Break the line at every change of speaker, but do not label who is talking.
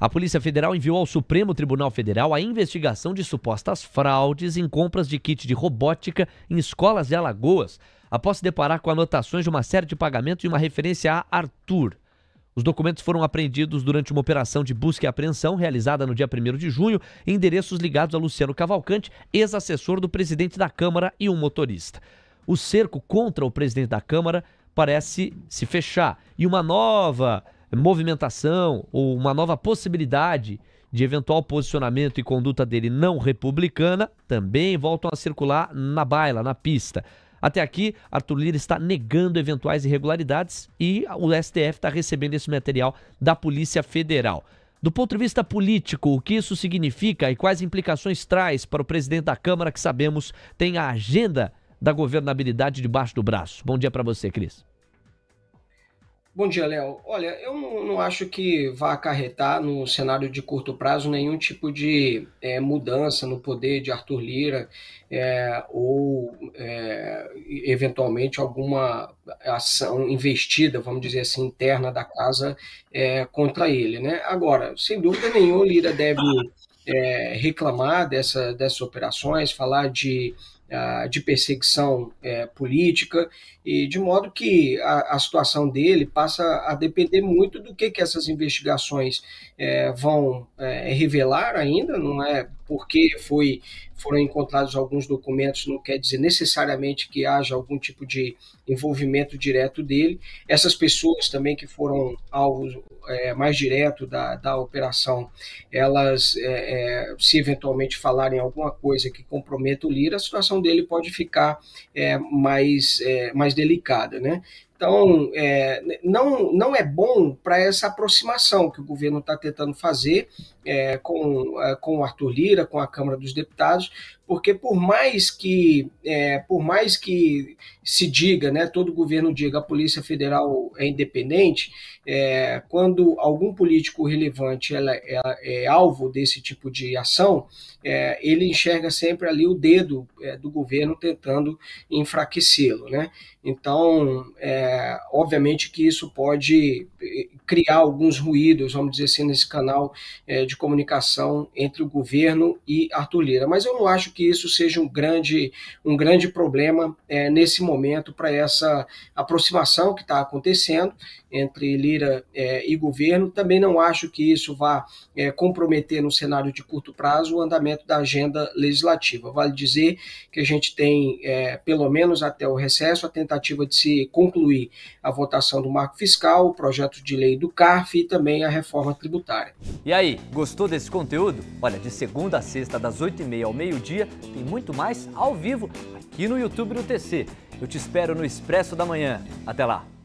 A Polícia Federal enviou ao Supremo Tribunal Federal a investigação de supostas fraudes em compras de kit de robótica em escolas de Alagoas, após se deparar com anotações de uma série de pagamentos e uma referência a Arthur. Os documentos foram apreendidos durante uma operação de busca e apreensão realizada no dia 1 de junho em endereços ligados a Luciano Cavalcante, ex-assessor do presidente da Câmara e um motorista. O cerco contra o presidente da Câmara parece se fechar e uma nova movimentação ou uma nova possibilidade de eventual posicionamento e conduta dele não republicana também voltam a circular na baila, na pista. Até aqui, Arthur Lira está negando eventuais irregularidades e o STF está recebendo esse material da Polícia Federal. Do ponto de vista político, o que isso significa e quais implicações traz para o presidente da Câmara, que sabemos tem a agenda da governabilidade debaixo do braço? Bom dia para você, Cris.
Bom dia, Léo. Olha, eu não, não, acho que vá acarretar no cenário de curto prazo nenhum tipo de é, mudança no poder de Arthur Lira é, ou, é, eventualmente, alguma ação investida, vamos dizer assim, interna da casa é, contra ele. Né? Agora, sem dúvida nenhuma, Lira deve é, reclamar dessa, dessas operações, falar de de perseguição é, política, e de modo que a, a, situação dele passa a depender muito do que, que essas investigações é, vão é, revelar ainda, não é porque foi, foram encontrados alguns documentos, não quer dizer necessariamente que haja algum tipo de envolvimento direto dele. Essas pessoas também que foram alvos é, mais direto da, da operação, elas, é, é, se eventualmente falarem alguma coisa que comprometa o Lira, a situação dele pode ficar é, mais, é, mais delicada, né? Então, é, não, não é bom para essa aproximação que o governo está tentando fazer é, com, é, com o Arthur Lira, com a Câmara dos Deputados, porque por mais que, é, por mais que se diga, né, todo governo diga, a Polícia Federal é independente, é, quando algum político relevante ela, ela, é alvo desse tipo de ação, é, ele enxerga sempre ali o dedo do governo tentando enfraquecê-lo. Né? Então, é, é, obviamente que isso pode eh, criar alguns ruídos, vamos dizer assim, nesse canal é, de comunicação entre o governo e Arthur Lira. Mas eu não acho que isso seja um grande, um grande problema é, nesse momento para essa aproximação que está acontecendo entre Lira é, e governo. Também não acho que isso vá é, comprometer no cenário de curto prazo o andamento da agenda legislativa. Vale dizer que a gente tem, pelo menos até o recesso, a tentativa de se concluir sobre a votação do marco fiscal, o projeto de lei do CARF e também a reforma
tributária. E aí, gostou desse conteúdo? Olha, de segunda a sexta, das 8h30 ao meio-dia, tem muito mais ao vivo aqui no YouTube do TC. Eu te espero no Expresso da Manhã. Até lá!